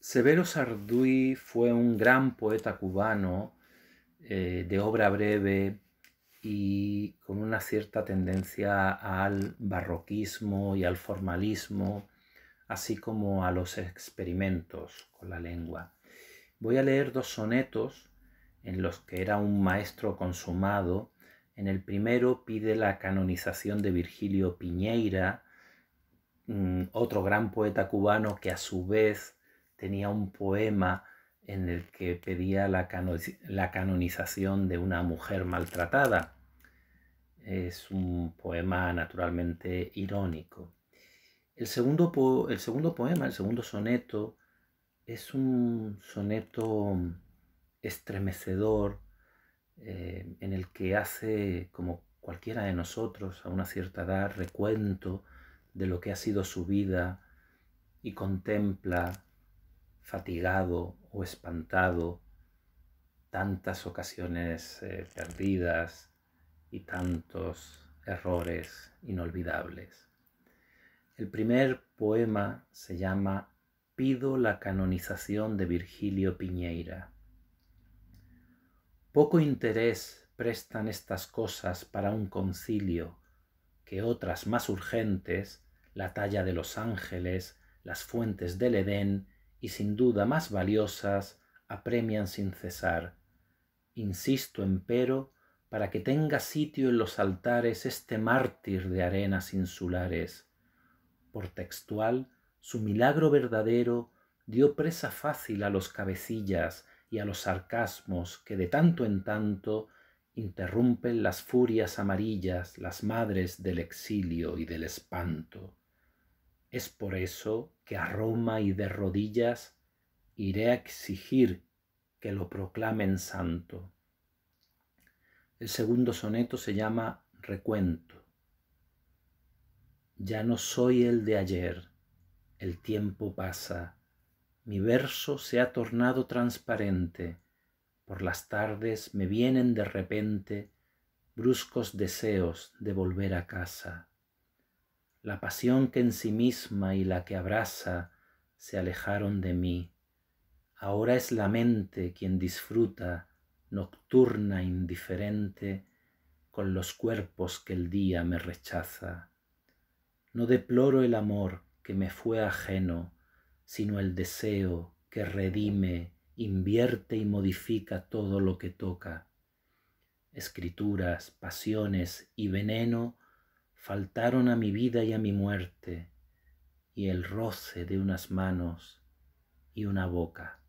Severo Sarduy fue un gran poeta cubano eh, de obra breve y con una cierta tendencia al barroquismo y al formalismo, así como a los experimentos con la lengua. Voy a leer dos sonetos en los que era un maestro consumado. En el primero pide la canonización de Virgilio Piñeira, mm, otro gran poeta cubano que a su vez tenía un poema en el que pedía la, canonización de una mujer maltratada. Es un poema naturalmente irónico. El segundo, el segundo poema, el segundo soneto, es un soneto estremecedor eh, en el que hace, como cualquiera de nosotros a una cierta edad, recuento de lo que ha sido su vida y contempla fatigado o espantado, tantas ocasiones eh, perdidas y tantos errores inolvidables. El primer poema se llama Pido la canonización de Virgilio Piñeira. Poco interés prestan estas cosas para un concilio, que otras más urgentes, la talla de los ángeles, las fuentes del Edén y sin duda más valiosas apremian sin cesar. Insisto, empero, para que tenga sitio en los altares este mártir de arenas insulares. Por textual, su milagro verdadero dio presa fácil a los cabecillas y a los sarcasmos que de tanto en tanto interrumpen las furias amarillas, las madres del exilio y del espanto. Es por eso que a Roma y de rodillas iré a exigir que lo proclamen santo. El segundo soneto se llama Recuento. Ya no soy el de ayer, el tiempo pasa, mi verso se ha tornado transparente, por las tardes me vienen de repente bruscos deseos de volver a casa la pasión que en sí misma y la que abraza se alejaron de mí. Ahora es la mente quien disfruta, nocturna, indiferente, con los cuerpos que el día me rechaza. No deploro el amor que me fue ajeno, sino el deseo que redime, invierte y modifica todo lo que toca. Escrituras, pasiones y veneno faltaron a mi vida y a mi muerte, y el roce de unas manos y una boca.